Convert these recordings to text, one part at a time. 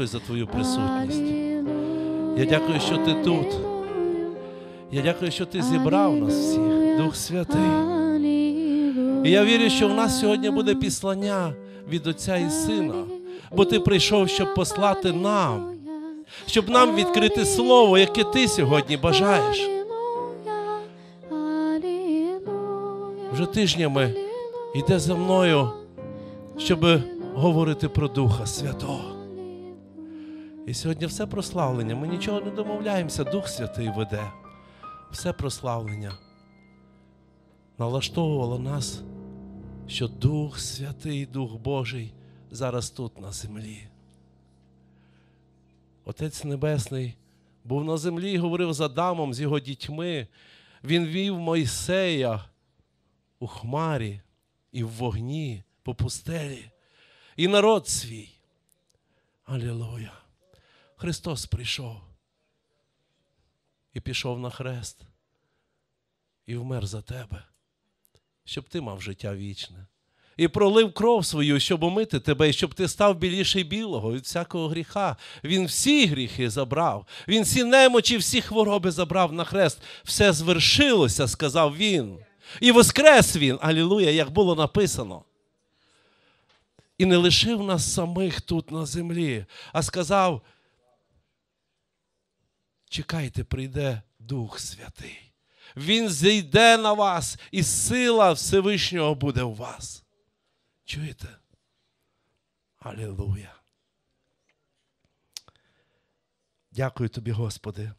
дякую за твою присутність. Я дякую, що ти тут. Я дякую, що ти зібрав нас всіх, Дух Святий. І я вірю, що в нас сьогодні буде післання від Отця і Сина, бо Ти прийшов, щоб послати нам, щоб нам відкрити слово, яке ти сьогодні бажаєш. Вже тижнями йде за мною, щоб говорити про Духа Святого. І сьогодні все прославлення. Ми нічого не домовляємося, Дух Святий веде. Все прославлення налаштовувало нас, що Дух Святий, Дух Божий зараз тут, на землі. Отець Небесний був на землі і говорив з Адамом, з його дітьми. Він вів Мойсея у хмарі і в вогні по пустелі, і народ свій. Алілуя! Христос прийшов і пішов на хрест і вмер за тебе, щоб ти мав життя вічне. І пролив кров свою, щоб умити тебе, і щоб ти став біліший білого від всякого гріха. Він всі гріхи забрав, він всі немочі, всі хвороби забрав на хрест. Все звершилося, сказав він. І воскрес він, алілуя, як було написано. І не лишив нас самих тут на землі, а сказав чекайте, прийде Дух Святий. Він зійде на вас, і сила Всевишнього буде у вас. Чуєте? Алілуя. Дякую тобі, Господи,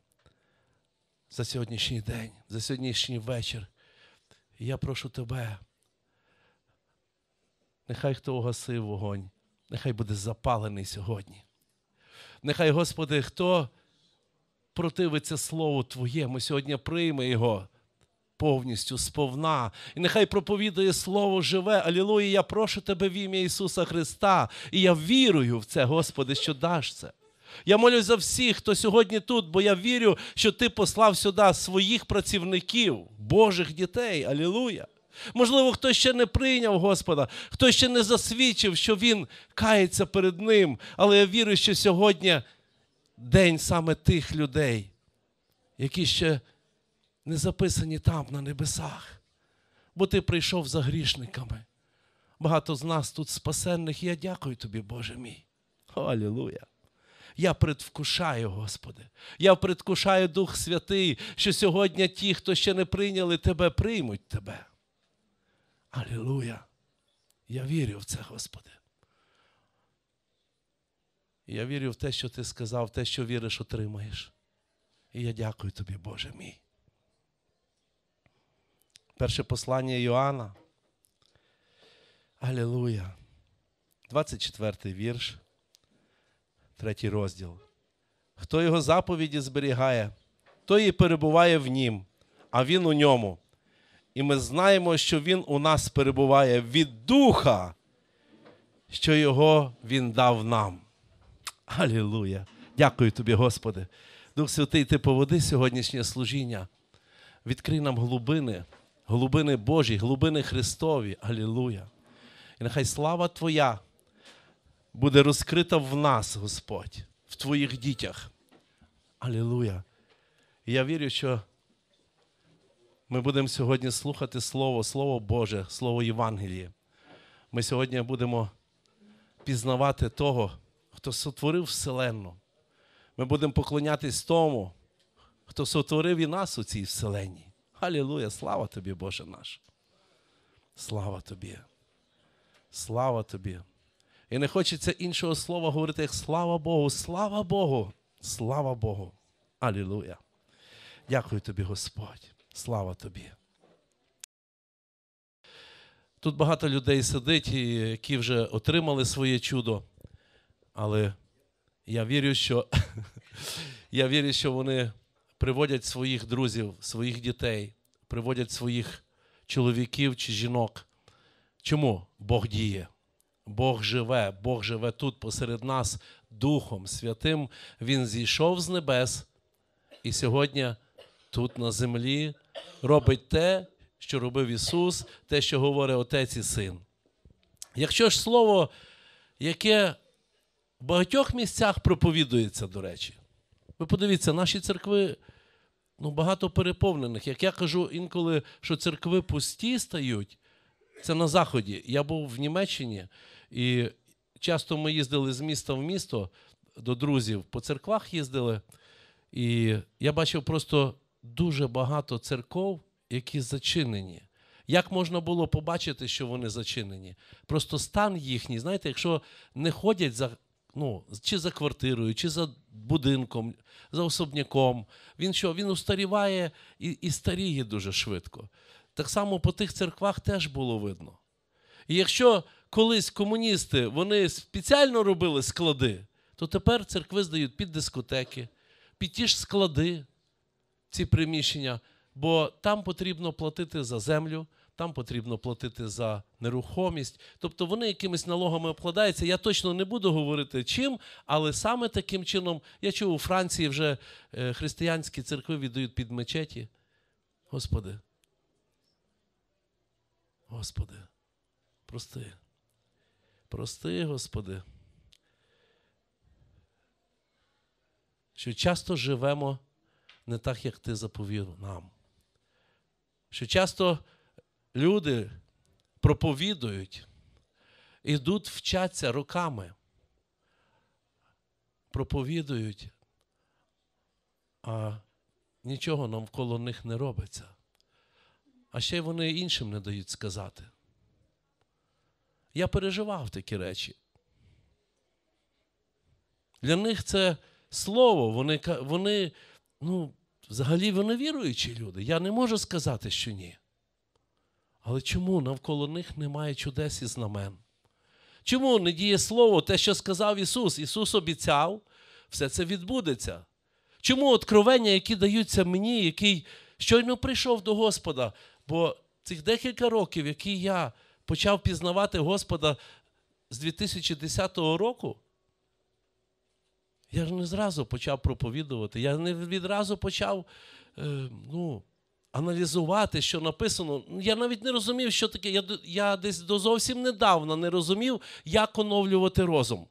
за сьогоднішній день, за сьогоднішній вечір. І я прошу тебе. Нехай хто угасив вогонь, нехай буде запалений сьогодні. Нехай, Господи, хто противиться Слову Твоєму, сьогодні прийме Його повністю, сповна. І нехай проповідує Слово живе. Алілуя, я прошу Тебе в ім'я Ісуса Христа. І я вірую в це, Господи, що даш це. Я молюсь за всіх, хто сьогодні тут, бо я вірю, що Ти послав сюди своїх працівників, Божих дітей. Алілуя. Можливо, хтось ще не прийняв Господа, хто ще не засвідчив, що Він кається перед Ним. Але я вірю, що сьогодні день саме тих людей, які ще не записані там, на небесах, бо ти прийшов за грішниками. Багато з нас тут спасенних, і я дякую тобі, Боже мій. Алілуя! Я предвкушаю, Господи, я предвкушаю Дух Святий, що сьогодні ті, хто ще не прийняли Тебе, приймуть Тебе. Алілуя! Я вірю в це, Господи я вірю в те, що ти сказав, в те, що віриш, отримаєш. І я дякую тобі, Боже мій. Перше послання Йоанна. Алілуя. 24 вірш, третій розділ. Хто його заповіді зберігає, той і перебуває в нім, а він у ньому. І ми знаємо, що Він у нас перебуває від духа, що його Він дав нам. Алілуя! Дякую тобі, Господи. Дух Святий, ти поведи сьогоднішнє служіння. Відкрий нам глибини, глибини Божі, глибини Христові. Алілуя. І нехай слава Твоя буде розкрита в нас, Господь, в Твоїх дітях. Алілуя. І я вірю, що ми будемо сьогодні слухати Слово, Слово Боже, Слово Євангеліє. Ми сьогодні будемо пізнавати того, хто сотворив Вселенну. Ми будемо поклонятись тому, хто сотворив і нас у цій вселенні. Алілуя! Слава тобі, Боже наш! Слава тобі! Слава тобі! І не хочеться іншого слова говорити, як слава Богу! Слава Богу! Слава Богу! Алілуя! Дякую тобі, Господь! Слава тобі! Тут багато людей сидить, які вже отримали своє чудо. Але я вірю, що я вірю, що вони приводять своїх друзів, своїх дітей, приводять своїх чоловіків чи жінок. Чому Бог діє? Бог живе, Бог живе тут, посеред нас, Духом Святим. Він зійшов з небес і сьогодні тут, на землі, робить те, що робив Ісус, те, що говорить Отець і Син. Якщо ж Слово, яке в багатьох місцях проповідується, до речі. Ви подивіться, наші церкви ну, багато переповнених. Як я кажу інколи, що церкви пусті стають, це на Заході. Я був в Німеччині, і часто ми їздили з міста в місто до друзів, по церквах їздили. І я бачив просто дуже багато церков, які зачинені. Як можна було побачити, що вони зачинені? Просто стан їхній, знаєте, якщо не ходять за ну, чи за квартирою, чи за будинком, за особняком. Він що? Він устаріває і, і старіє дуже швидко. Так само по тих церквах теж було видно. І якщо колись комуністи вони спеціально робили склади, то тепер церкви здають під дискотеки, під ті ж склади, ці приміщення, бо там потрібно платити за землю там потрібно платити за нерухомість. Тобто вони якимись налогами обкладаються. Я точно не буду говорити чим, але саме таким чином, я чув, у Франції вже е, християнські церкви віддають під мечеті. Господи. Господи, прости. Прости, Господи. Що часто живемо не так, як Ти заповів нам. Що часто люди проповідують, ідуть вчаться роками, проповідують, а нічого навколо них не робиться. А ще й вони іншим не дають сказати. Я переживав такі речі. Для них це слово, вони, вони ну, взагалі вони віруючі люди. Я не можу сказати, що ні. Але чому навколо них немає чудес і знамен? Чому не діє Слово, те, що сказав Ісус? Ісус обіцяв, все це відбудеться. Чому откровення, які даються мені, який щойно прийшов до Господа? Бо цих декілька років, які я почав пізнавати Господа з 2010 року, я ж не зразу почав проповідувати, я не відразу почав е, ну, аналізувати, що написано. Я навіть не розумів, що таке. Я я десь до зовсім недавно не розумів, як оновлювати розум.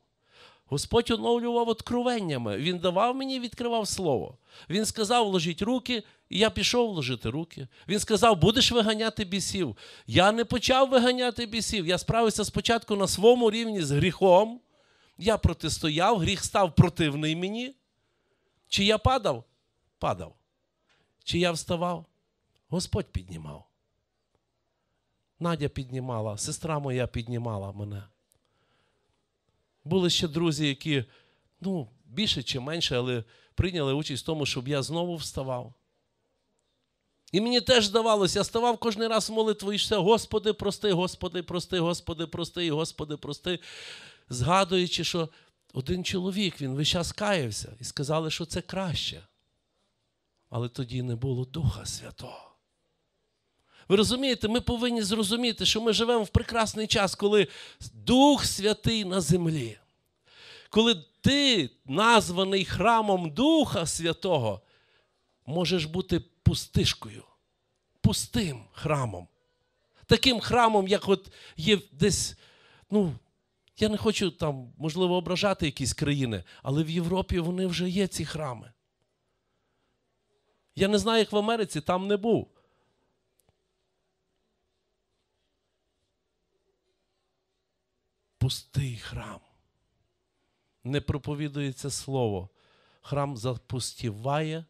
Господь оновлював откровеннями. Він давав мені відкривав слово. Він сказав, ложіть руки, і я пішов вложити руки. Він сказав, будеш виганяти бісів. Я не почав виганяти бісів. Я справився спочатку на своєму рівні з гріхом. Я протистояв, гріх став противний мені. Чи я падав? Падав. Чи я вставав? Господь піднімав. Надя піднімала, сестра моя піднімала мене. Були ще друзі, які ну, більше чи менше, але прийняли участь в тому, щоб я знову вставав. І мені теж здавалося, я ставав кожен раз в молитву і все, Господи, прости, Господи, прости, Господи, прости, Господи, прости, згадуючи, що один чоловік він весь час каявся і сказали, що це краще. Але тоді не було Духа Святого. Ви розумієте, ми повинні зрозуміти, що ми живемо в прекрасний час, коли Дух Святий на землі, коли ти, названий храмом Духа Святого, можеш бути пустишкою, пустим храмом. Таким храмом, як от є десь, ну, я не хочу там, можливо, ображати якісь країни, але в Європі вони вже є ці храми. Я не знаю, як в Америці там не був. пустий храм. Не проповідується слово. Храм запустіває,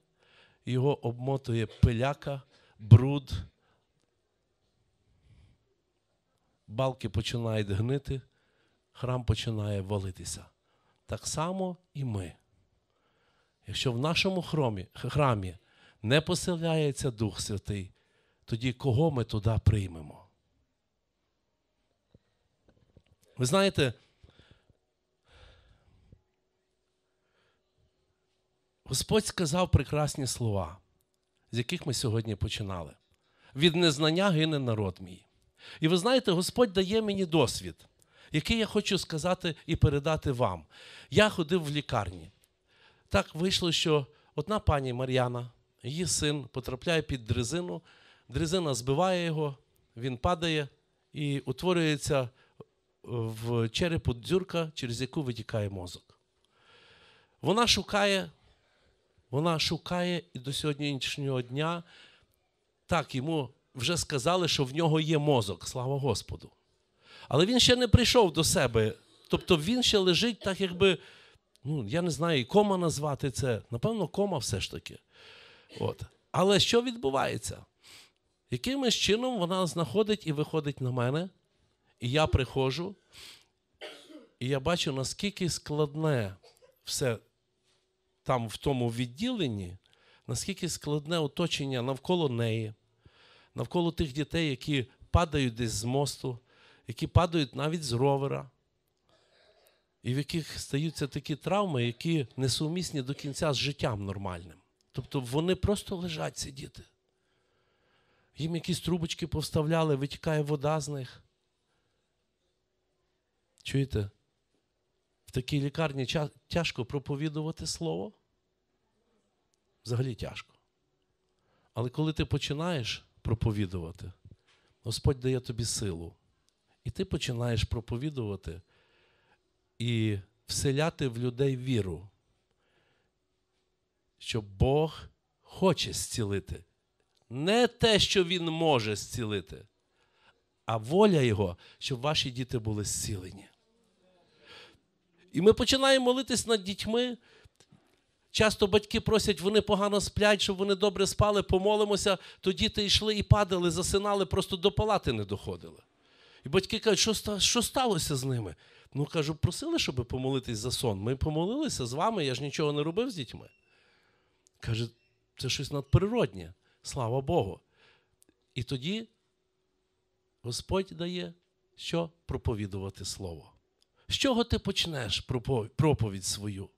його обмотує пиляка, бруд. Балки починають гнити, храм починає валитися. Так само і ми. Якщо в нашому хромі, храмі не поселяється Дух Святий, тоді кого ми туди приймемо? Ви знаєте, Господь сказав прекрасні слова, з яких ми сьогодні починали. Від незнання гине народ мій. І ви знаєте, Господь дає мені досвід, який я хочу сказати і передати вам. Я ходив в лікарні. Так вийшло, що одна пані Мар'яна, її син потрапляє під дрезину, дрезина збиває його, він падає і утворюється в черепу дзюрка, через яку витікає мозок. Вона шукає, вона шукає і до сьогоднішнього дня так йому вже сказали, що в нього є мозок, слава Господу. Але він ще не прийшов до себе. Тобто він ще лежить так, якби, ну, я не знаю, кома назвати це. Напевно, кома все ж таки. От. Але що відбувається? Якимось чином вона знаходить і виходить на мене, і я приходжу, і я бачу, наскільки складне все там в тому відділенні, наскільки складне оточення навколо неї, навколо тих дітей, які падають десь з мосту, які падають навіть з ровера, і в яких стаються такі травми, які несумісні до кінця з життям нормальним. Тобто вони просто лежать ці діти. Їм якісь трубочки повставляли, витікає вода з них. Чуєте? В такій лікарні тяжко проповідувати слово? Взагалі тяжко. Але коли ти починаєш проповідувати, Господь дає тобі силу. І ти починаєш проповідувати і вселяти в людей віру, що Бог хоче зцілити. Не те, що Він може зцілити, а воля Його, щоб ваші діти були зцілені. І ми починаємо молитись над дітьми. Часто батьки просять, вони погано сплять, щоб вони добре спали, помолимося, то діти йшли і падали, засинали, просто до палати не доходили. І батьки кажуть, що сталося з ними? Ну кажу, просили, щоб помолитись за сон. Ми помолилися з вами, я ж нічого не робив з дітьми. Каже, це щось надприроднє, слава Богу. І тоді Господь дає, що проповідувати Слово. З чого ти почнеш проповідь свою?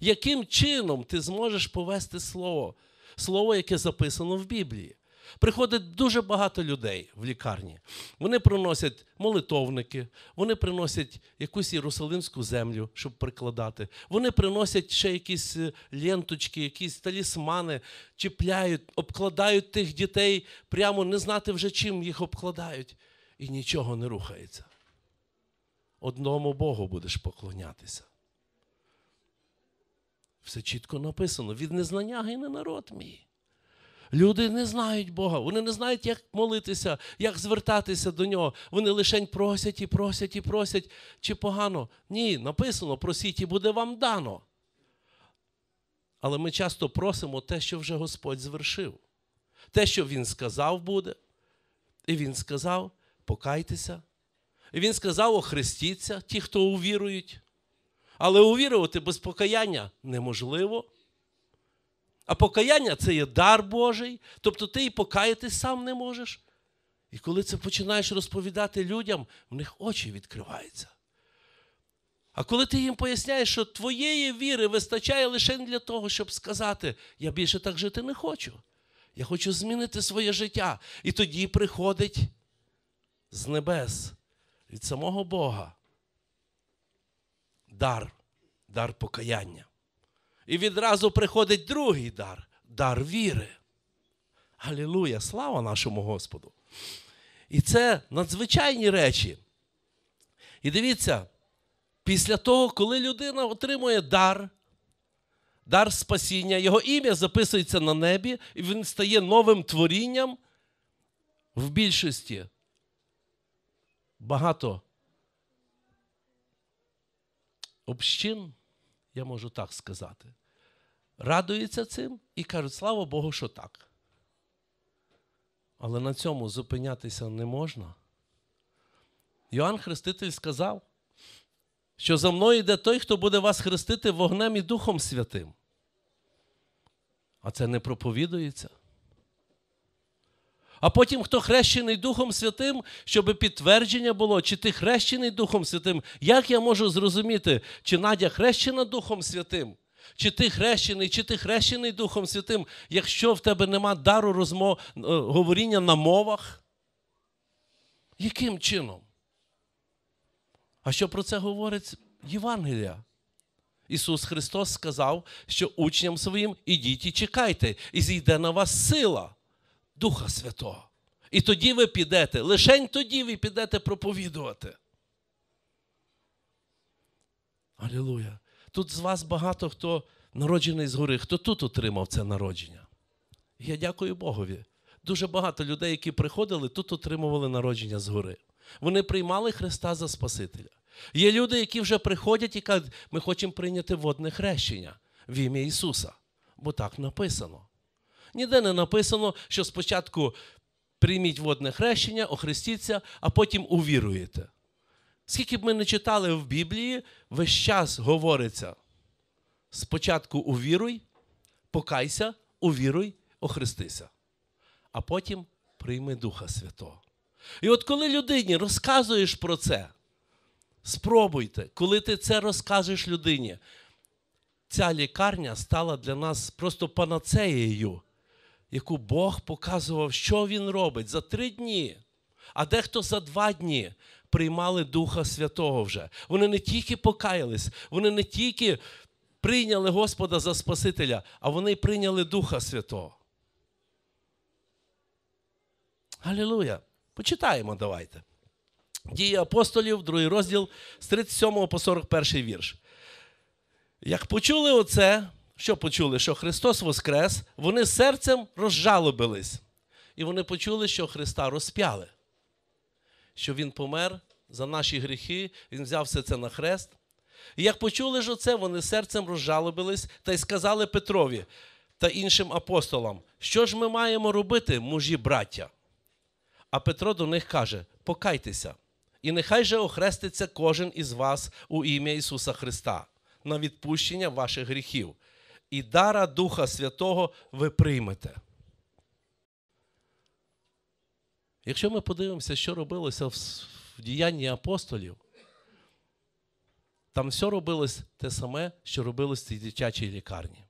Яким чином ти зможеш повести слово, слово, яке записано в Біблії? Приходить дуже багато людей в лікарні. Вони приносять молитовники, вони приносять якусь єрусалимську землю, щоб прикладати. Вони приносять ще якісь е, ленточки, якісь талісмани, чіпляють, обкладають тих дітей прямо не знати вже чим їх обкладають. І нічого не рухається одному Богу будеш поклонятися. Все чітко написано: від незнання гине народ мій. Люди не знають Бога, вони не знають, як молитися, як звертатися до нього. Вони лишень просять і просять і просять. Чи погано? Ні, написано, просіть і буде вам дано. Але ми часто просимо те, що вже Господь звершив. Те, що Він сказав, буде. І Він сказав: покайтеся, і він сказав охрестіться, ті, хто увірують. Але увірувати без покаяння неможливо. А покаяння це є дар Божий, тобто ти і покаятись сам не можеш. І коли це починаєш розповідати людям, в них очі відкриваються. А коли ти їм поясняєш, що твоєї віри вистачає лише для того, щоб сказати, я більше так жити не хочу. Я хочу змінити своє життя. І тоді приходить з небес від самого Бога дар, дар покаяння. І відразу приходить другий дар дар віри. Галілуя! Слава нашому Господу! І це надзвичайні речі. І дивіться, після того, коли людина отримує дар, дар спасіння, його ім'я записується на небі, і він стає новим творінням в більшості багато общин, я можу так сказати, радуються цим і кажуть, слава Богу, що так. Але на цьому зупинятися не можна. Йоанн Хреститель сказав, що за мною йде той, хто буде вас хрестити вогнем і Духом Святим. А це не проповідується а потім хто хрещений Духом Святим, щоб підтвердження було, чи ти хрещений Духом Святим. Як я можу зрозуміти, чи Надя хрещена Духом Святим? Чи ти хрещений, чи ти хрещений Духом Святим, якщо в тебе нема дару розмов... Е, говоріння на мовах? Яким чином? А що про це говорить Євангелія? Ісус Христос сказав, що учням своїм ідіть і чекайте, і зійде на вас сила. Духа Святого. І тоді ви підете, лишень тоді ви підете проповідувати. Алілуя. Тут з вас багато хто народжений згори, хто тут отримав це народження. Я дякую Богові. Дуже багато людей, які приходили, тут отримували народження згори. Вони приймали Христа за Спасителя. Є люди, які вже приходять і кажуть, ми хочемо прийняти водне хрещення в ім'я Ісуса. Бо так написано. Ніде не написано, що спочатку прийміть водне хрещення, охрестіться, а потім увіруєте. Скільки б ми не читали в Біблії, весь час говориться: спочатку увіруй, покайся, увіруй, охрестися, а потім прийми Духа Святого. І от коли людині розказуєш про це, спробуйте, коли ти це розкажеш людині, ця лікарня стала для нас просто панацеєю яку Бог показував, що Він робить за три дні, а дехто за два дні приймали Духа Святого вже. Вони не тільки покаялись, вони не тільки прийняли Господа за Спасителя, а вони прийняли Духа Святого. Галілуя! Почитаємо, давайте. Дії апостолів, другий розділ з 37 по 41 вірш. Як почули оце, що почули, що Христос Воскрес, вони серцем розжалобились. І вони почули, що Христа розп'яли, що Він помер за наші гріхи, Він взяв все це на хрест. І як почули ж оце, вони серцем розжалобились та й сказали Петрові та іншим апостолам, що ж ми маємо робити, мужі браття. А Петро до них каже: Покайтеся, і нехай же охреститься кожен із вас у ім'я Ісуса Христа на відпущення ваших гріхів і дара Духа Святого ви приймете. Якщо ми подивимося, що робилося в діянні апостолів, там все робилось те саме, що робилось в цій дитячій лікарні.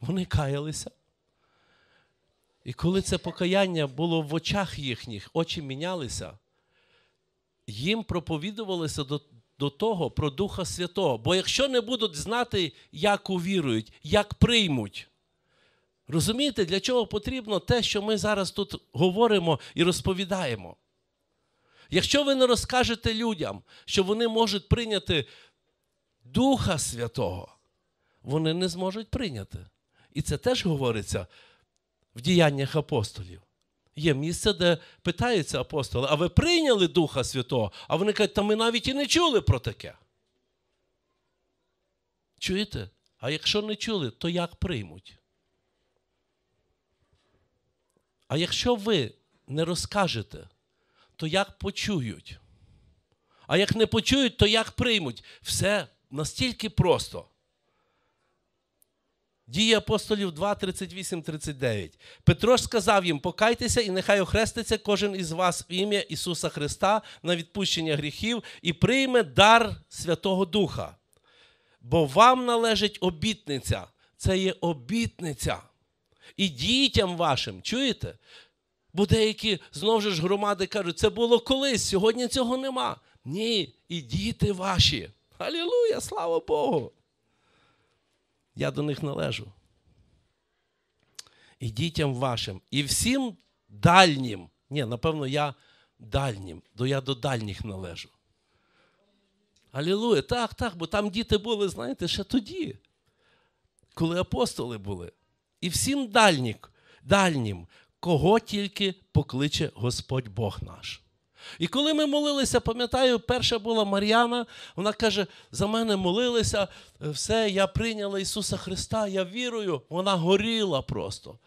Вони каялися. І коли це покаяння було в очах їхніх, очі мінялися, їм проповідувалося до до того про Духа Святого. Бо якщо не будуть знати, як увірують, як приймуть. Розумієте, для чого потрібно те, що ми зараз тут говоримо і розповідаємо? Якщо ви не розкажете людям, що вони можуть прийняти Духа Святого, вони не зможуть прийняти. І це теж говориться в діяннях апостолів. Є місце, де питаються апостоли, а ви прийняли Духа Святого? А вони кажуть, та ми навіть і не чули про таке. Чуєте? А якщо не чули, то як приймуть? А якщо ви не розкажете, то як почують? А як не почують, то як приймуть? Все настільки просто. Дії апостолів 2, 38, 39. Петро ж сказав їм: Покайтеся, і нехай охреститься кожен із вас в ім'я Ісуса Христа на відпущення гріхів і прийме дар Святого Духа. Бо вам належить обітниця. Це є обітниця. І дітям вашим, чуєте? Бо деякі знову ж громади кажуть, це було колись, сьогодні цього нема. Ні, і діти ваші. Алілуя, слава Богу! Я до них належу. І дітям вашим, і всім дальнім. Ні, напевно, я дальнім, до я до дальніх належу. Алілуя, так, так, бо там діти були, знаєте, ще тоді, коли апостоли були. І всім дальнім, дальнім, кого тільки покличе Господь Бог наш. І коли ми молилися, пам'ятаю, перша була Мар'яна, вона каже: за мене молилися, е, все, я прийняла Ісуса Христа, я вірую. Вона горіла просто.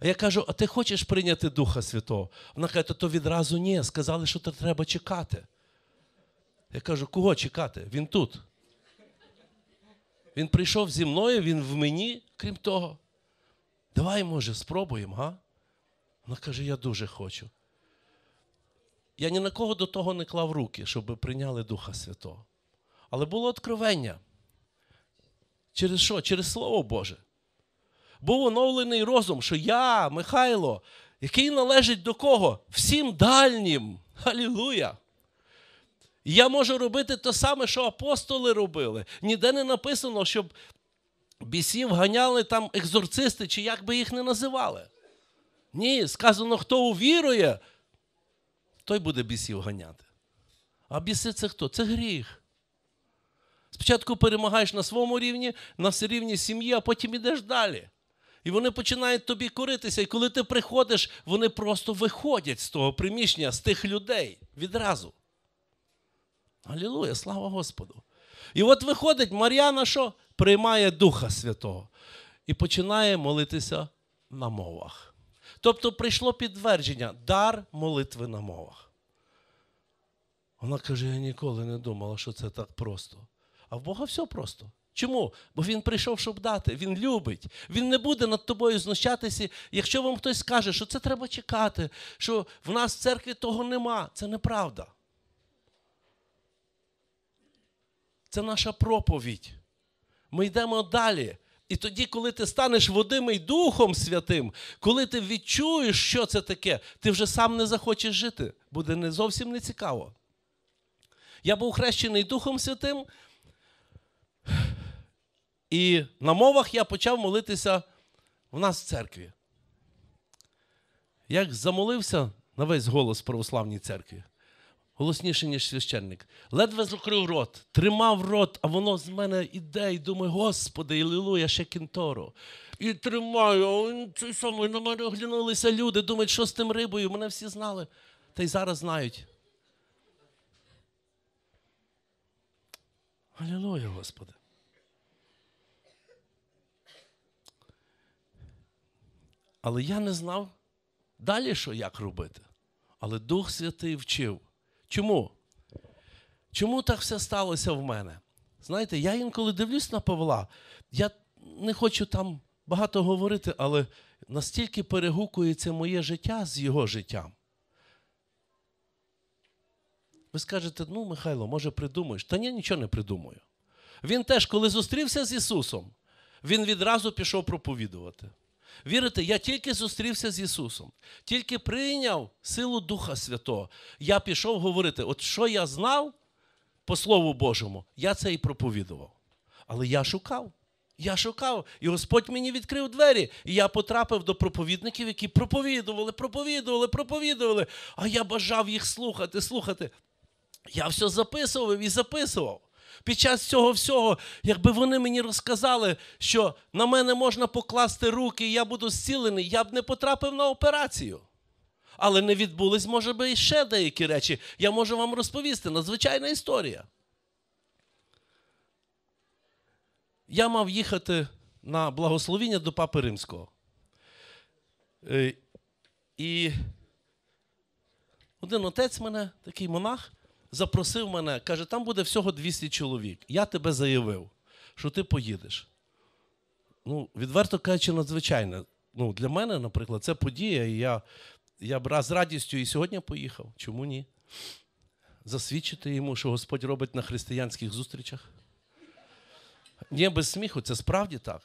А я кажу: а ти хочеш прийняти Духа Святого? Вона каже, то відразу ні. Сказали, що то треба чекати. Я кажу, кого чекати? Він тут. Він прийшов зі мною, він в мені, крім того. Давай, може, спробуємо, га? Вона каже, я дуже хочу. Я ні на кого до того не клав руки, щоб прийняли Духа Святого. Але було откровення. Через що? Через Слово Боже. Був оновлений розум, що я, Михайло, який належить до кого? Всім дальнім. Алілуя! Я можу робити те саме, що апостоли робили. Ніде не написано, щоб бісів ганяли там екзорцисти, чи як би їх не називали. Ні, сказано, хто увірує, той буде бісів ганяти. А біси це хто? Це гріх. Спочатку перемагаєш на своєму рівні, на рівні сім'ї, а потім йдеш далі. І вони починають тобі коритися. І коли ти приходиш, вони просто виходять з того приміщення, з тих людей відразу. Алілуя, слава Господу! І от виходить, Мар'яна що? Приймає Духа Святого і починає молитися на мовах. Тобто прийшло підтвердження, дар молитви на мовах. Вона каже: я ніколи не думала, що це так просто. А в Бога все просто. Чому? Бо він прийшов, щоб дати. Він любить. Він не буде над тобою знущатися. Якщо вам хтось скаже, що це треба чекати, що в нас в церкві того нема, це неправда. Це наша проповідь. Ми йдемо далі. І тоді, коли ти станеш водимий Духом Святим, коли ти відчуєш, що це таке, ти вже сам не захочеш жити. Буде не зовсім не цікаво. Я був хрещений Духом Святим, і на мовах я почав молитися в нас в церкві. Як замолився на весь голос православній церкві голосніше, ніж священник. Ледве закрив рот, тримав рот, а воно з мене іде і думаю, Господи, іллилуя, ще кінторо. І тримаю, цей самий на мене оглянулися люди, думають, що з тим рибою, мене всі знали, та й зараз знають. Алілуя, Господи. Але я не знав далі, що як робити. Але Дух Святий вчив. Чому? Чому так все сталося в мене? Знаєте, я інколи дивлюсь на Павла, я не хочу там багато говорити, але настільки перегукується моє життя з його життям. Ви скажете, ну, Михайло, може, придумаєш? Та ні, нічого не придумаю. Він теж, коли зустрівся з Ісусом, він відразу пішов проповідувати. Вірите, я тільки зустрівся з Ісусом, тільки прийняв силу Духа Святого. Я пішов говорити, от що я знав по Слову Божому, я це і проповідував. Але я шукав. Я шукав, і Господь мені відкрив двері. І я потрапив до проповідників, які проповідували, проповідували, проповідували. А я бажав їх слухати, слухати. Я все записував і записував під час цього всього, якби вони мені розказали, що на мене можна покласти руки, і я буду зцілений, я б не потрапив на операцію. Але не відбулись, може би, і ще деякі речі. Я можу вам розповісти. Надзвичайна історія. Я мав їхати на благословіння до Папи Римського. Е, і один отець мене, такий монах запросив мене, каже, там буде всього 200 чоловік. Я тебе заявив, що ти поїдеш. Ну, Відверто кажучи, надзвичайно. Ну, Для мене, наприклад, це подія, і я я б раз з радістю і сьогодні поїхав. Чому ні? Засвідчити йому, що Господь робить на християнських зустрічах. Ні, без сміху, це справді так.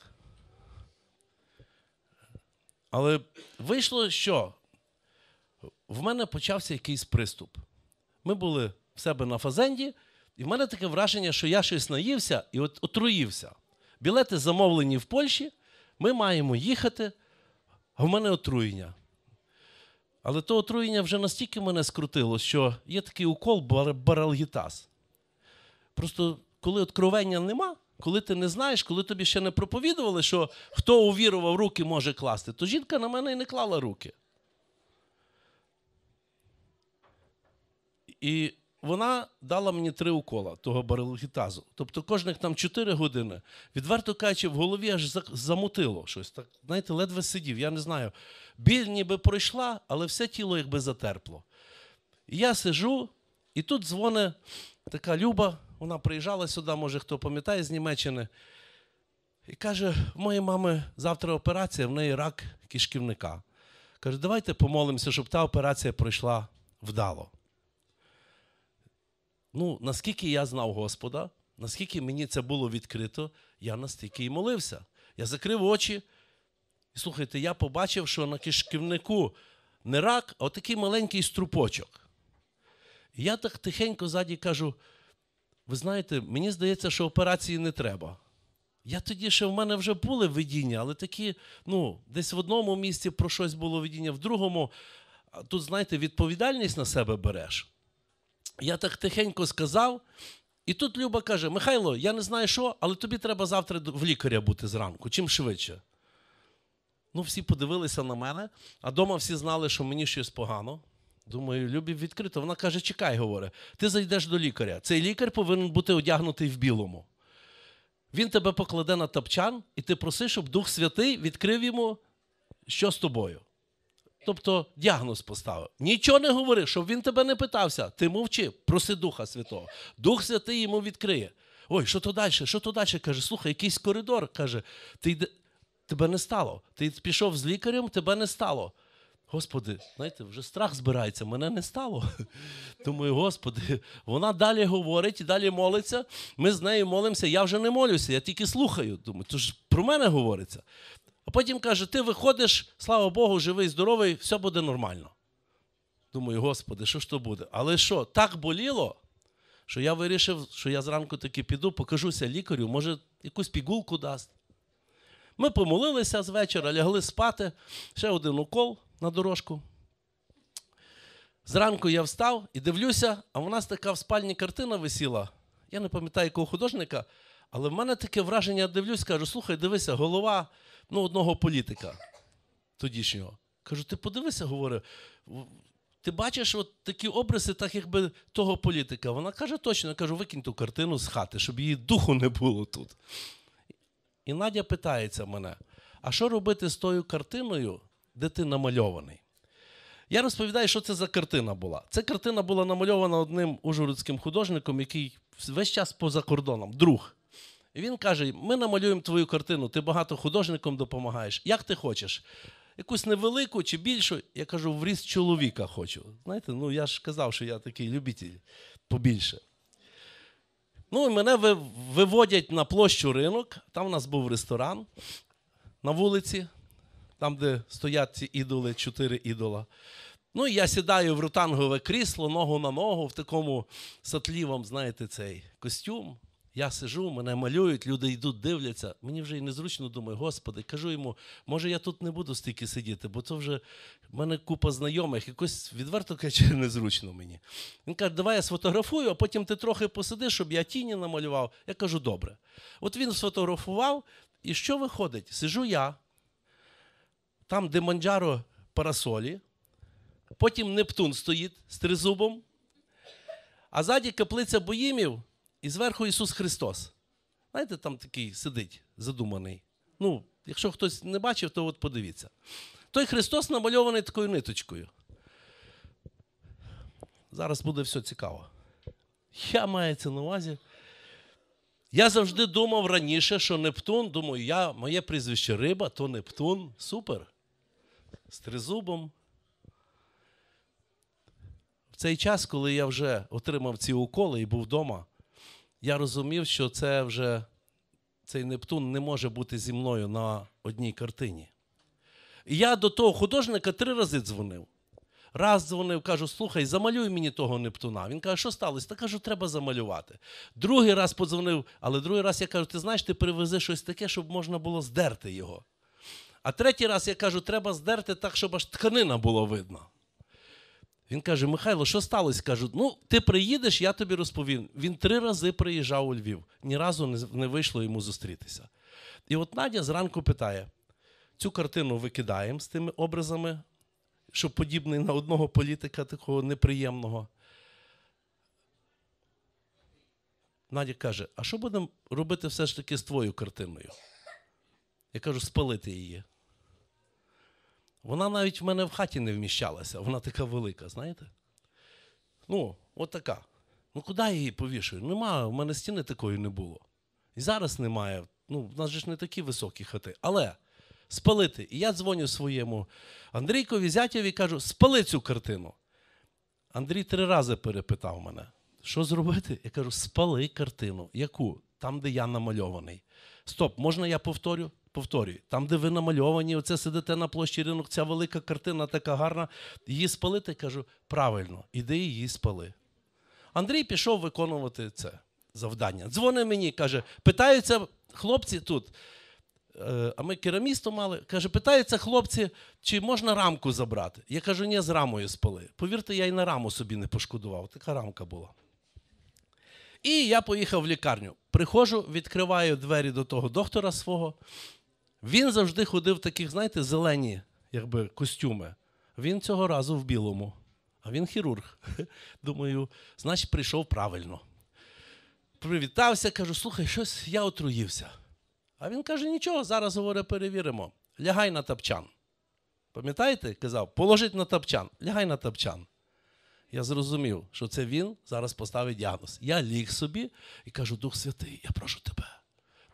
Але вийшло, що в мене почався якийсь приступ. Ми були себе на фазенді, і в мене таке враження, що я щось наївся і от отруївся. Білети замовлені в Польщі, ми маємо їхати, а в мене отруєння. Але то отруєння вже настільки мене скрутило, що є такий укол баралгітаз. Просто коли откровення нема, коли ти не знаєш, коли тобі ще не проповідували, що хто увірував руки може класти, то жінка на мене і не клала руки. І вона дала мені три укола того барелогітазу. Тобто кожних там чотири години, відверто кажучи, в голові аж замутило щось. Так, знаєте, ледве сидів, я не знаю. Біль ніби пройшла, але все тіло якби затерпло. І я сижу, і тут дзвоне така Люба, вона приїжджала сюди, може хто пам'ятає з Німеччини, і каже: в моєї мами завтра операція, в неї рак кишківника. Каже, давайте помолимося, щоб та операція пройшла вдало ну, наскільки я знав Господа, наскільки мені це було відкрито, я настільки і молився. Я закрив очі. І слухайте, я побачив, що на кишківнику не рак, а отакий маленький струпочок. І я так тихенько ззаді кажу: ви знаєте, мені здається, що операції не треба. Я тоді ще в мене вже були видіння, але такі, ну, десь в одному місці про щось було видіння, в другому. А тут, знаєте, відповідальність на себе береш. Я так тихенько сказав, і тут Люба каже: Михайло, я не знаю що, але тобі треба завтра в лікаря бути зранку, чим швидше. Ну, всі подивилися на мене, а дома всі знали, що мені щось погано. Думаю, Любі відкрито. Вона каже: Чекай, говорить, ти зайдеш до лікаря. Цей лікар повинен бути одягнутий в білому. Він тебе покладе на тапчан, і ти проси, щоб Дух Святий відкрив йому, що з тобою. Тобто діагноз поставив. Нічого не говори, щоб він тебе не питався. Ти мовчи, проси Духа Святого. Дух Святий йому відкриє. Ой, що то далі? Що то далі? Каже, слухай, якийсь коридор. Каже, ти йде... тебе не стало. Ти пішов з лікарем, тебе не стало. Господи, знаєте, вже страх збирається, мене не стало. Думаю, Господи, вона далі говорить і далі молиться. Ми з нею молимося. Я вже не молюся, я тільки слухаю. Думаю, то ж про мене говориться. А потім каже: Ти виходиш, слава Богу, живий, здоровий, все буде нормально. Думаю, Господи, що ж то буде? Але що, так боліло, що я вирішив, що я зранку таки піду, покажуся лікарю, може, якусь пігулку дасть. Ми помолилися з вечора, лягли спати, ще один укол на дорожку. Зранку я встав і дивлюся, а в нас така в спальні картина висіла. Я не пам'ятаю якого художника, але в мене таке враження, я дивлюсь, кажу, слухай, дивися, голова ну, одного політика тодішнього. Кажу, ти подивися, говорю, ти бачиш от такі обриси, так якби того політика. Вона каже, точно, я кажу, викинь ту картину з хати, щоб її духу не було тут. І Надя питається мене: а що робити з тою картиною, де ти намальований? Я розповідаю, що це за картина була. Ця картина була намальована одним ужгородським художником, який весь час поза кордоном, друг. І він каже: Ми намалюємо твою картину, ти багато художником допомагаєш. Як ти хочеш? Якусь невелику чи більшу, я кажу, в ріст чоловіка хочу. Знаєте, ну я ж казав, що я такий любитель побільше. Ну і мене виводять на площу ринок. Там у нас був ресторан на вулиці, там, де стоять ці ідоли, чотири ідола. Ну і я сідаю в рутангове крісло, ногу на ногу, в такому сатлівом, знаєте, цей костюм. Я сижу, мене малюють, люди йдуть, дивляться. Мені вже і незручно думаю, Господи, кажу йому, може, я тут не буду стільки сидіти, бо то вже в мене купа знайомих, якось відверто каже, незручно мені. Він каже, давай я сфотографую, а потім ти трохи посиди, щоб я тіні намалював. Я кажу, добре. От він сфотографував, і що виходить? Сижу я, там деманджаро парасолі, потім Нептун стоїть з тризубом, а ззаді каплиця боїмів і зверху Ісус Христос. Знаєте, там такий сидить задуманий. Ну, якщо хтось не бачив, то от подивіться. Той Христос намальований такою ниточкою. Зараз буде все цікаво. Я маю це на увазі. Я завжди думав раніше, що Нептун, думаю, я, моє прізвище риба, то Нептун супер. З тризубом. В цей час, коли я вже отримав ці уколи і був вдома, я розумів, що це вже цей Нептун не може бути зі мною на одній картині. І я до того художника три рази дзвонив. Раз дзвонив, кажу, слухай, замалюй мені того Нептуна. Він каже, що сталося? Та кажу, треба замалювати. Другий раз подзвонив, але другий раз я кажу, ти знаєш, ти привези щось таке, щоб можна було здерти його. А третій раз я кажу, треба здерти так, щоб аж тканина була видна. Він каже: Михайло, що сталося? Кажу, ну ти приїдеш, я тобі розповім. Він три рази приїжджав у Львів, ні разу не вийшло йому зустрітися. І от Надя зранку питає: цю картину викидаємо з тими образами, що подібний на одного політика такого неприємного. Надя каже: а що будемо робити все ж таки з твоєю картиною? Я кажу, спалити її. Вона навіть в мене в хаті не вміщалася, вона така велика, знаєте? Ну, от така. Ну, куди я її повішую? Немає, в мене стіни такої не було. І зараз немає. Ну, в нас же ж не такі високі хати. Але спалити. І я дзвоню своєму Андрійкові зятєві і кажу, спали цю картину. Андрій три рази перепитав мене, що зробити? Я кажу, спали картину. Яку? Там, де я намальований. Стоп, можна я повторю? Повторюю, там, де ви намальовані, оце сидите на площі ринок, ця велика картина така гарна. Її спалити, кажу, правильно, іди її спали. Андрій пішов виконувати це завдання. Дзвонить мені, каже, питаються хлопці тут. Е, а ми керамісту мали, каже, питаються хлопці, чи можна рамку забрати. Я кажу, ні, з рамою спали. Повірте, я й на раму собі не пошкодував. Така рамка була. І я поїхав в лікарню. Приходжу, відкриваю двері до того доктора свого. Він завжди ходив в таких, знаєте, зелені якби, костюми. Він цього разу в білому, а він хірург. Думаю, значить, прийшов правильно. Привітався, кажу, слухай, щось я отруївся. А він каже: нічого, зараз говорить, перевіримо. Лягай на тапчан. Пам'ятаєте, казав, положить на тапчан, лягай на тапчан. Я зрозумів, що це він зараз поставить діагноз. Я ліг собі і кажу, Дух Святий, я прошу тебе.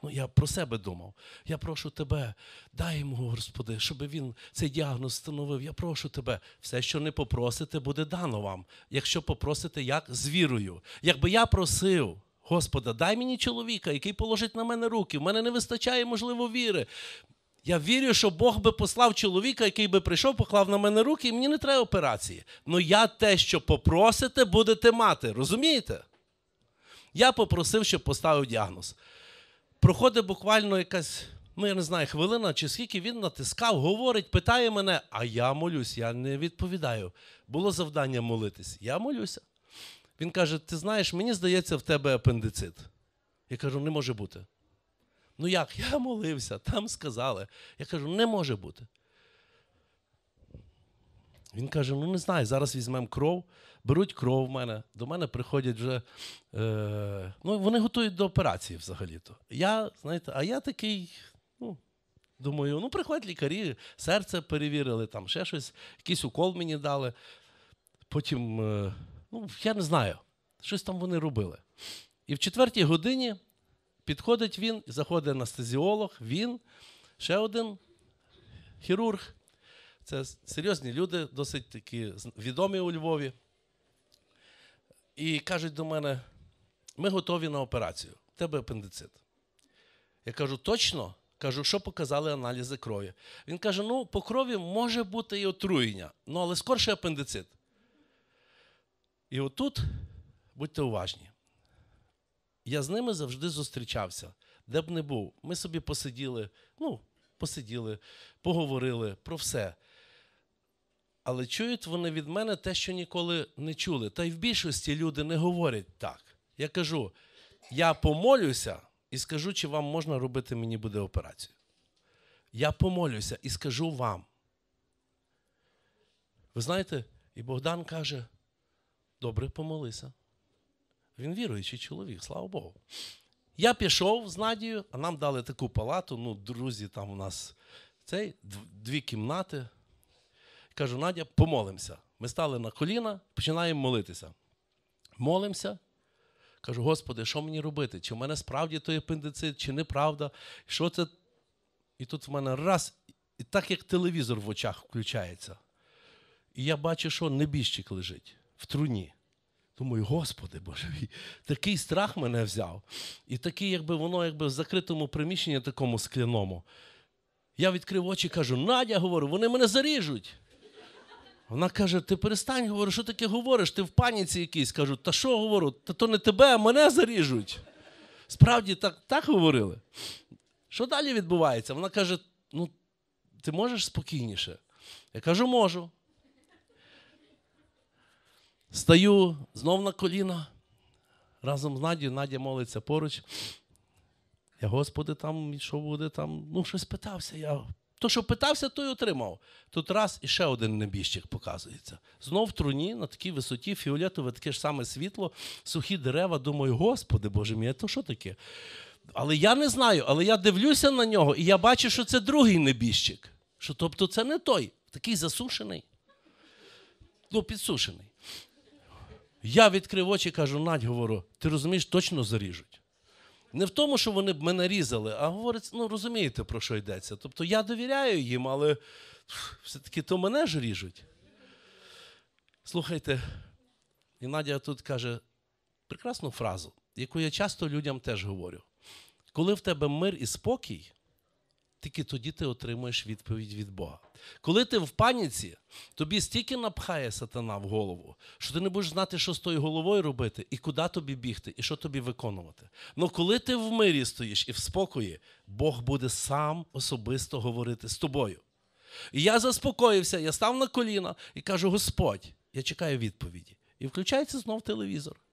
Ну, я про себе думав. Я прошу тебе, дай йому, Господи, щоб він цей діагноз встановив. Я прошу тебе. Все, що не попросите, буде дано вам. Якщо попросите, як з вірою. Якби я просив. Господа, дай мені чоловіка, який положить на мене руки. У мене не вистачає, можливо, віри. Я вірю, що Бог би послав чоловіка, який би прийшов, поклав на мене руки, і мені не треба операції. Ну я те, що попросите, будете мати. Розумієте? Я попросив, щоб поставив діагноз проходить буквально якась, ну я не знаю, хвилина чи скільки він натискав, говорить, питає мене, а я молюсь, я не відповідаю. Було завдання молитись. Я молюся. Він каже: Ти знаєш, мені здається, в тебе апендицит. Я кажу, не може бути. Ну як? Я молився, там сказали. Я кажу, не може бути. Він каже: ну не знаю, зараз візьмемо кров, беруть кров в мене, до мене приходять вже. Е, Ну, вони готують до операції взагалі-то. Я, знаєте, а я такий, ну. Думаю, ну приходять лікарі, серце перевірили, там ще щось, якийсь укол мені дали. Потім, е, ну, я не знаю, щось там вони робили. І в четвертій годині підходить він, заходить анестезіолог, він, ще один хірург. Це серйозні люди, досить такі відомі у Львові і кажуть до мене: ми готові на операцію, в тебе апендицит. Я кажу, точно? Кажу, що показали аналізи крові. Він каже: ну, по крові може бути і отруєння, ну, але скорше апендицит. І отут, будьте уважні, я з ними завжди зустрічався, де б не був. Ми собі посиділи, ну, посиділи, поговорили про все. Але чують вони від мене те, що ніколи не чули. Та й в більшості люди не говорять так. Я кажу: я помолюся і скажу, чи вам можна робити мені буде операцію. Я помолюся і скажу вам. Ви знаєте, і Богдан каже: добре помолися. Він віруючий чоловік, слава Богу. Я пішов з Надією, а нам дали таку палату. Ну, друзі, там у нас цей дві кімнати. Кажу, Надя, помолимося. Ми стали на коліна, починаємо молитися. Молимося. Кажу, Господи, що мені робити? Чи в мене справді той апендицит, чи неправда? Що це? І тут в мене раз, і так як телевізор в очах включається. І я бачу, що небіжчик лежить в труні. Думаю, Господи Боже, мій, такий страх мене взяв. І такий, якби воно якби в закритому приміщенні такому скляному. Я відкрив очі і кажу, Надя говорю, вони мене заріжуть. Вона каже: Ти перестань говориш, що таке говориш? Ти в паніці якійсь. Кажу, та що говорю? Та то не тебе, а мене заріжуть. Справді так так говорили. Що далі відбувається? Вона каже: Ну, ти можеш спокійніше? Я кажу, можу. Стаю знов на коліна. Разом з Надією, Надя молиться поруч. Я, Господи, там що буде там? Ну, щось питався. я то, що питався, той отримав. Тут раз і ще один небіжчик показується. Знов в труні, на такій висоті, фіолетове таке ж саме світло, сухі дерева. Думаю, Господи Боже мій, то що таке? Але я не знаю, але я дивлюся на нього, і я бачу, що це другий небіжчик. Що, Тобто це не той, такий засушений, ну, підсушений. Я відкрив очі кажу, Надь, говорю, ти розумієш, точно заріжуть. Не в тому, що вони б мене різали, а говорить, ну розумієте, про що йдеться. Тобто я довіряю їм, але все-таки то мене ж ріжуть. Слухайте, і Надя тут каже прекрасну фразу, яку я часто людям теж говорю: коли в тебе мир і спокій, тільки тоді ти отримуєш відповідь від Бога. Коли ти в паніці, тобі стільки напхає сатана в голову, що ти не будеш знати, що з тою головою робити, і куди тобі бігти, і що тобі виконувати. Але ну, коли ти в мирі стоїш і в спокої, Бог буде сам особисто говорити з тобою. І я заспокоївся, я став на коліна і кажу: Господь, я чекаю відповіді. І включається знов телевізор.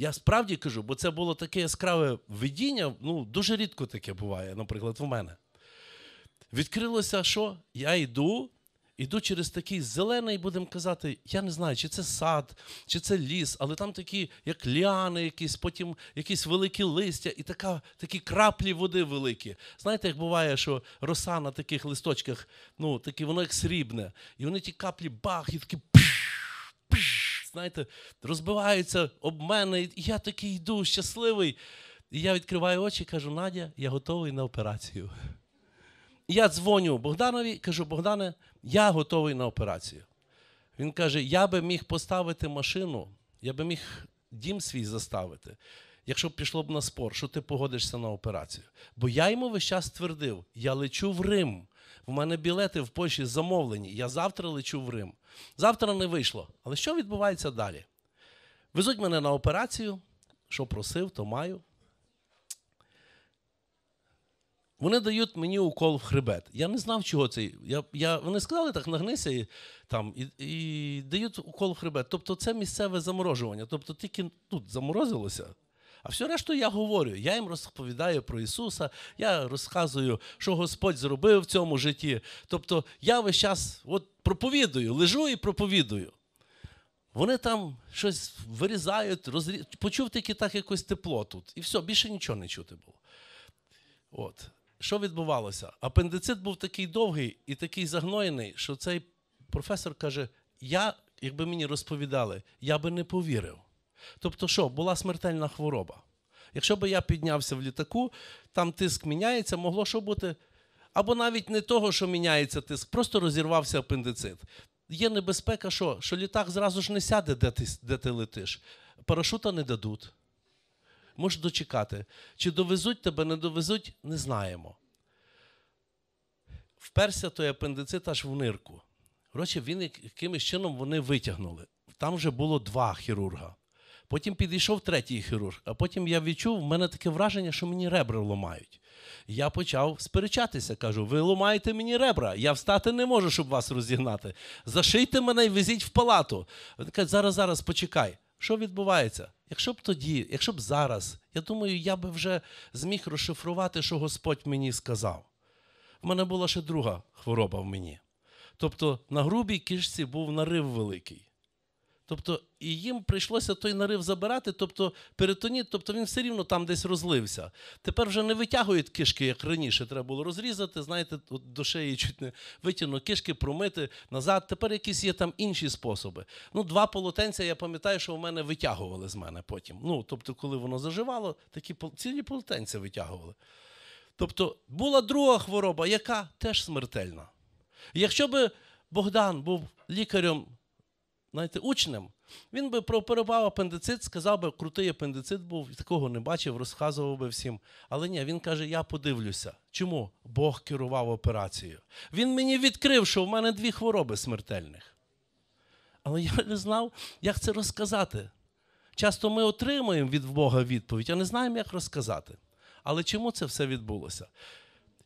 Я справді кажу, бо це було таке яскраве видіння, ну дуже рідко таке буває, наприклад, у мене. Відкрилося, що я йду, йду через такий зелений, будемо казати, я не знаю, чи це сад, чи це ліс, але там такі, як ліани, якісь, потім якісь великі листя, і така, такі краплі води великі. Знаєте, як буває, що роса на таких листочках, ну, такі, воно як срібне, і вони ті каплі бах, і такі пш, пш знаєте, розбиваються об мене. І я такий йду щасливий. І я відкриваю очі і кажу, Надя, я готовий на операцію. Я дзвоню Богданові кажу, Богдане, я готовий на операцію. Він каже: Я би міг поставити машину, я би міг дім свій заставити, якщо б пішло б на спор, що ти погодишся на операцію. Бо я йому весь час твердив: я лечу в Рим в мене білети в Польщі замовлені. Я завтра лечу в Рим. Завтра не вийшло. Але що відбувається далі? Везуть мене на операцію, що просив, то маю. Вони дають мені укол в хребет. Я не знав, чого це. Я, я, Вони сказали, так нагнися і там, і, і дають укол в хребет. Тобто це місцеве заморожування. Тобто тільки тут заморозилося. А все решту я говорю, я їм розповідаю про Ісуса, я розказую, що Господь зробив в цьому житті. Тобто я весь час от проповідую, лежу і проповідую. Вони там щось вирізають, розрі... почув тільки так якось тепло тут. І все, більше нічого не чути було. От. Що відбувалося? Апендицит був такий довгий і такий загноєний, що цей професор каже: я, якби мені розповідали, я би не повірив. Тобто, що була смертельна хвороба. Якщо би я піднявся в літаку, там тиск міняється, могло що бути. Або навіть не того, що міняється тиск, просто розірвався апендицит. Є небезпека, що що літак зразу ж не сяде, де ти де ти летиш. Парашута не дадуть. Можеш дочекати. Чи довезуть тебе, не довезуть, не знаємо. Вперся той апендицит аж в нирку. Коротше, він якимось чином вони витягнули. Там вже було два хірурга. Потім підійшов третій хірург, а потім я відчув, в мене таке враження, що мені ребра ломають. Я почав сперечатися, кажу: ви ломаєте мені ребра, я встати не можу, щоб вас розігнати. Зашийте мене і везіть в палату. Він каже, зараз, зараз почекай. Що відбувається? Якщо б тоді, якщо б зараз, я думаю, я би вже зміг розшифрувати, що Господь мені сказав. В мене була ще друга хвороба в мені. Тобто на грубій кишці був нарив великий. Тобто і їм прийшлося той нарив забирати, тобто перитоніт, тобто він все рівно там десь розлився. Тепер вже не витягують кишки, як раніше треба було розрізати, знаєте, от до шиї чуть не витягнути кишки, промити назад. Тепер якісь є там інші способи. Ну, два полотенця, я пам'ятаю, що в мене витягували з мене потім. Ну, тобто, коли воно заживало, такі цілі полотенця витягували. Тобто була друга хвороба, яка теж смертельна. Якщо би Богдан був лікарем знаєте, учнем. Він би прооперував апендицит, сказав би, крутий апендицит був, такого не бачив, розказував би всім. Але ні, він каже: я подивлюся. Чому Бог керував операцією? Він мені відкрив, що в мене дві хвороби смертельних. Але я не знав, як це розказати. Часто ми отримуємо від Бога відповідь, а не знаємо, як розказати. Але чому це все відбулося?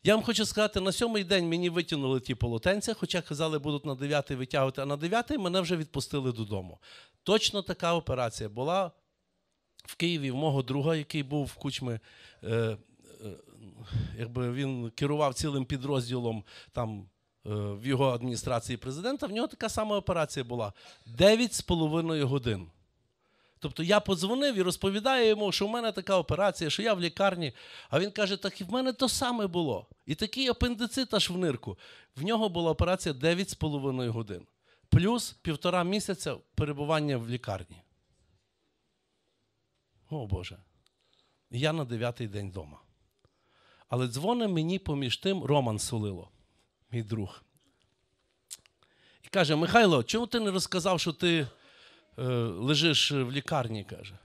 Я вам хочу сказати, на сьомий день мені витягнули ті полотенця, хоча казали, будуть на дев'ятий витягувати, а на дев'ятий мене вже відпустили додому. Точно така операція була в Києві в мого друга, який був в кучми. Е, е, Якби він керував цілим підрозділом там е, в його адміністрації президента, в нього така сама операція була 9,5 годин. Тобто я подзвонив і розповідаю йому, що в мене така операція, що я в лікарні. А він каже: так і в мене то саме було. І такий апендицит аж в нирку. В нього була операція 9,5 годин, плюс півтора місяця перебування в лікарні. О Боже. Я на дев'ятий день вдома. Але дзвони мені поміж тим Роман Солило, мій друг. І каже: Михайло, чому ти не розказав, що ти Е, лежиш в лікарні, каже,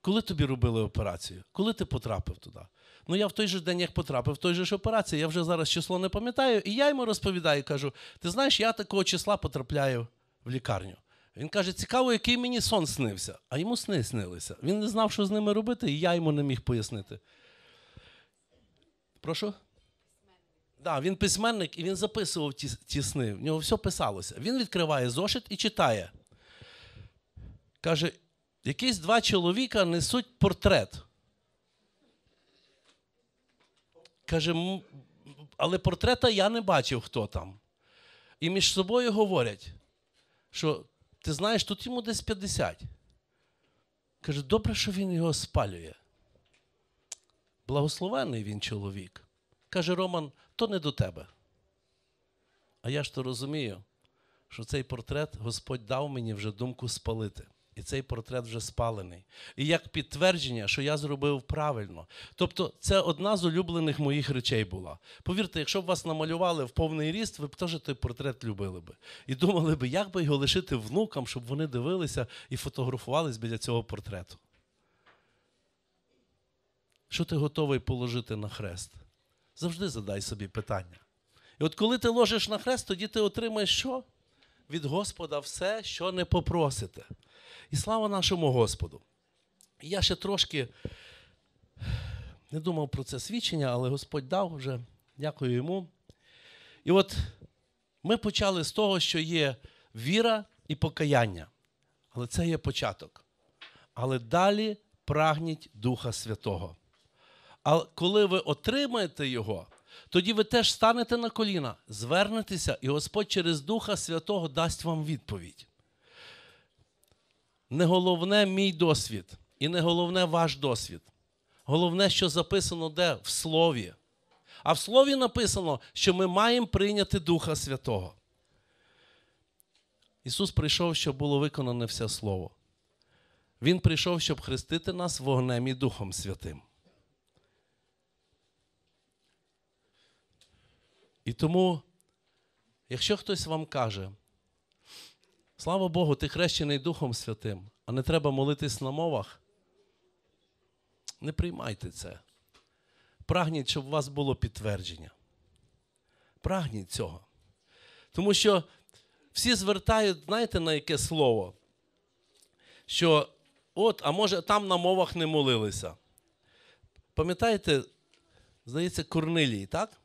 коли тобі робили операцію? Коли ти потрапив туди? Ну, я в той же день, як потрапив, в той же ж операції, я вже зараз число не пам'ятаю, і я йому розповідаю, кажу: ти знаєш, я такого числа потрапляю в лікарню. Він каже, цікаво, який мені сон снився. А йому сни снилися. Він не знав, що з ними робити, і я йому не міг пояснити. Прошу? Да, він письменник і він записував ті, ті сни. В нього все писалося. Він відкриває зошит і читає. Каже, якісь два чоловіка несуть портрет. Каже, але портрета я не бачив, хто там. І між собою говорять, що ти знаєш, тут йому десь 50. Каже, добре, що він його спалює. Благословений він чоловік. Каже Роман, то не до тебе. А я ж то розумію, що цей портрет Господь дав мені вже думку спалити. І цей портрет вже спалений. І як підтвердження, що я зробив правильно. Тобто, це одна з улюблених моїх речей була. Повірте, якщо б вас намалювали в повний ріст, ви б теж той портрет любили би. І думали би, як би його лишити внукам, щоб вони дивилися і фотографувались біля цього портрету. Що ти готовий положити на хрест? Завжди задай собі питання. І от коли ти ложиш на хрест, тоді ти отримаєш що? Від Господа все, що не попросите. І слава нашому Господу. І я ще трошки не думав про це свідчення, але Господь дав вже, дякую йому. І от ми почали з того, що є віра і покаяння. Але це є початок. Але далі прагніть Духа Святого. А коли ви отримаєте Його, тоді ви теж станете на коліна, звернетеся, і Господь через Духа Святого дасть вам відповідь. Не головне мій досвід, і не головне ваш досвід. Головне, що записано де в Слові. А в Слові написано, що ми маємо прийняти Духа Святого. Ісус прийшов, щоб було виконане все Слово. Він прийшов, щоб хрестити нас вогнем і Духом Святим. І тому, якщо хтось вам каже, Слава Богу, ти хрещений Духом Святим, а не треба молитись на мовах. Не приймайте це. Прагніть, щоб у вас було підтвердження. Прагніть цього. Тому що всі звертають, знаєте, на яке слово? Що от, а може, там на мовах не молилися. Пам'ятаєте, здається, Корнилій, так?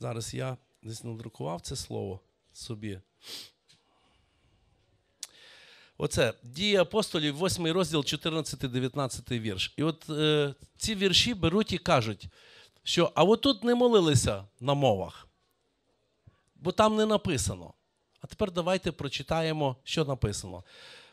Зараз я десь надрукував це слово собі. Оце дії апостолів, 8 розділ, 14-19 вірш. І от е, ці вірші беруть і кажуть, що а отут не молилися на мовах, бо там не написано. А тепер давайте прочитаємо, що написано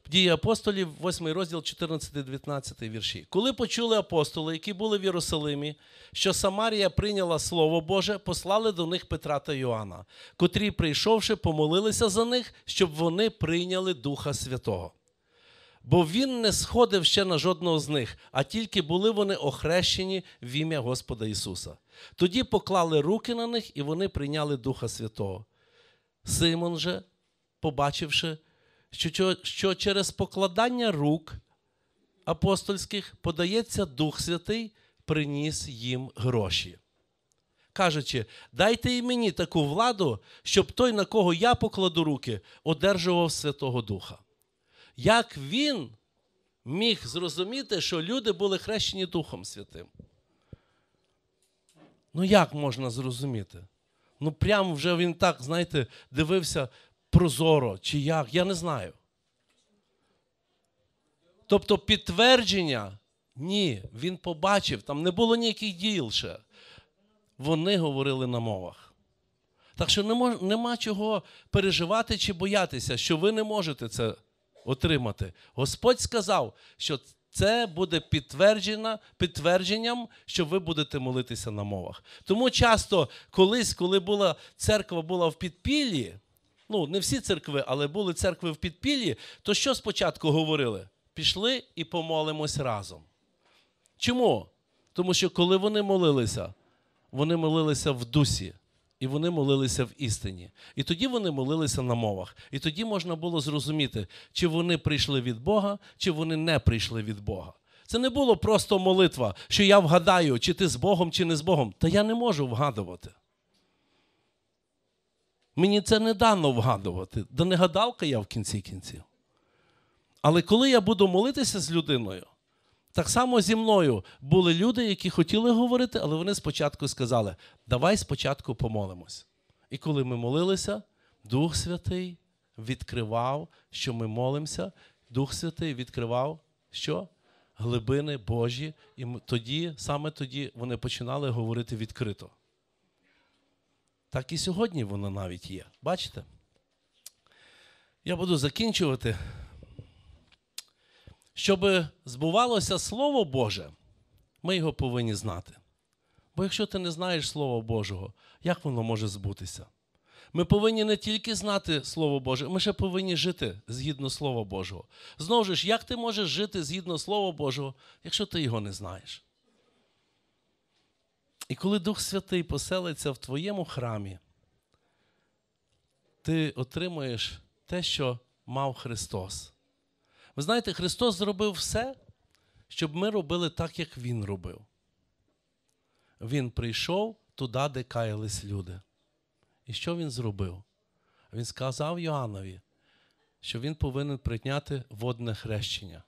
дії апостолів, 8 розділ, 14, 19 вірші. Коли почули апостоли, які були в Єрусалимі, що Самарія прийняла Слово Боже, послали до них Петра та Йоанна, котрі, прийшовши, помолилися за них, щоб вони прийняли Духа Святого. Бо він не сходив ще на жодного з них, а тільки були вони охрещені в ім'я Господа Ісуса. Тоді поклали руки на них і вони прийняли Духа Святого. Симон же, побачивши, що, що через покладання рук апостольських подається Дух Святий, приніс їм гроші. Кажучи, дайте і мені таку владу, щоб той, на кого я покладу руки, одержував Святого Духа. Як він міг зрозуміти, що люди були хрещені Духом Святим? Ну, як можна зрозуміти? Ну, прямо вже він так, знаєте, дивився прозоро чи як, я не знаю. Тобто підтвердження ні, він побачив, там не було ніяких діл ще. Вони говорили на мовах. Так що не мож, нема чого переживати чи боятися, що ви не можете це отримати. Господь сказав, що це буде підтвердження, підтвердженням, що ви будете молитися на мовах. Тому часто колись, коли була церква була в підпіллі, ну не всі церкви, але були церкви в підпіллі, то що спочатку говорили? Пішли і помолимось разом. Чому? Тому що коли вони молилися, вони молилися в дусі. І вони молилися в істині. І тоді вони молилися на мовах. І тоді можна було зрозуміти, чи вони прийшли від Бога, чи вони не прийшли від Бога. Це не було просто молитва, що я вгадаю, чи ти з Богом, чи не з Богом. Та я не можу вгадувати. Мені це не дано вгадувати. Да не гадалка я в кінці кінців. Але коли я буду молитися з людиною, так само зі мною були люди, які хотіли говорити, але вони спочатку сказали: давай спочатку помолимось. І коли ми молилися, Дух Святий відкривав, що ми молимося, Дух Святий відкривав, що? Глибини Божі, і тоді, саме тоді вони починали говорити відкрито. Так і сьогодні воно навіть є. Бачите? Я буду закінчувати. Щоб збувалося Слово Боже, ми його повинні знати. Бо якщо ти не знаєш Слова Божого, як воно може збутися? Ми повинні не тільки знати Слово Боже, ми ще повинні жити згідно Слова Божого. Знову ж, як ти можеш жити згідно Слова Божого, якщо ти його не знаєш? І коли Дух Святий поселиться в твоєму храмі, ти отримуєш те, що мав Христос. Ви знаєте, Христос зробив все, щоб ми робили так, як Він робив. Він прийшов туди, де каялись люди. І що він зробив? Він сказав Йоаннові, що він повинен прийняти водне хрещення.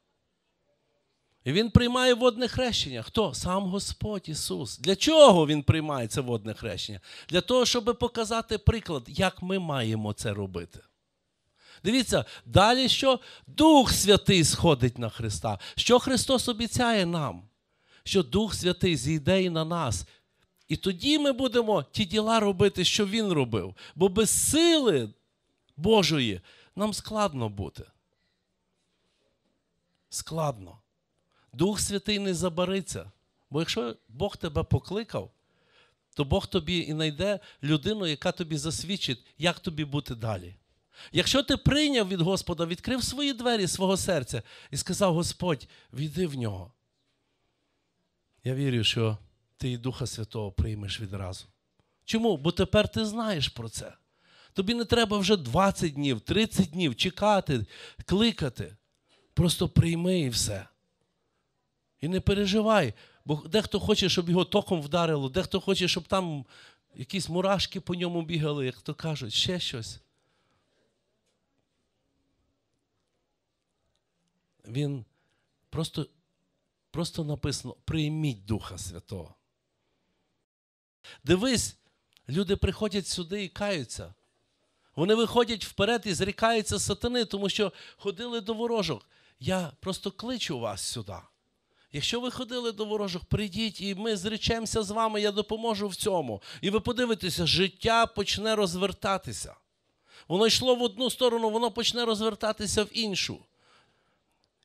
Він приймає водне хрещення. Хто? Сам Господь Ісус. Для чого Він приймає це водне хрещення? Для того, щоб показати приклад, як ми маємо це робити. Дивіться, далі що? Дух Святий сходить на Христа. Що Христос обіцяє нам? Що Дух Святий зійде і на нас. І тоді ми будемо ті діла робити, що Він робив. Бо без сили Божої нам складно бути. Складно. Дух Святий не забариться. Бо якщо Бог тебе покликав, то Бог тобі і знайде людину, яка тобі засвідчить, як тобі бути далі. Якщо ти прийняв від Господа, відкрив свої двері свого серця і сказав: Господь, війди в нього. Я вірю, що ти і Духа Святого приймеш відразу. Чому? Бо тепер ти знаєш про це. Тобі не треба вже 20 днів, 30 днів чекати, кликати. Просто прийми і все. І не переживай, бо дехто хоче, щоб його током вдарило, дехто хоче, щоб там якісь мурашки по ньому бігали, як то кажуть, ще щось. Він просто просто написано: прийміть Духа Святого. Дивись, люди приходять сюди і каються. Вони виходять вперед і зрікаються сатани, тому що ходили до ворожок. Я просто кличу вас сюди. Якщо ви ходили до ворожих, прийдіть, і ми зречемося з вами, я допоможу в цьому. І ви подивитеся, життя почне розвертатися. Воно йшло в одну сторону, воно почне розвертатися в іншу.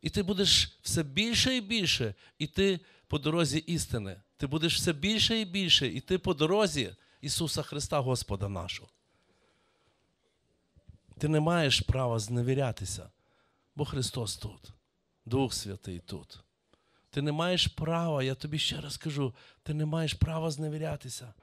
І ти будеш все більше і більше йти по дорозі істини. Ти будеш все більше і більше іти по дорозі Ісуса Христа, Господа нашого. Ти не маєш права зневірятися, бо Христос тут, Дух Святий тут. Ти не маєш права, я тобі ще раз кажу, ти не маєш права зневірятися.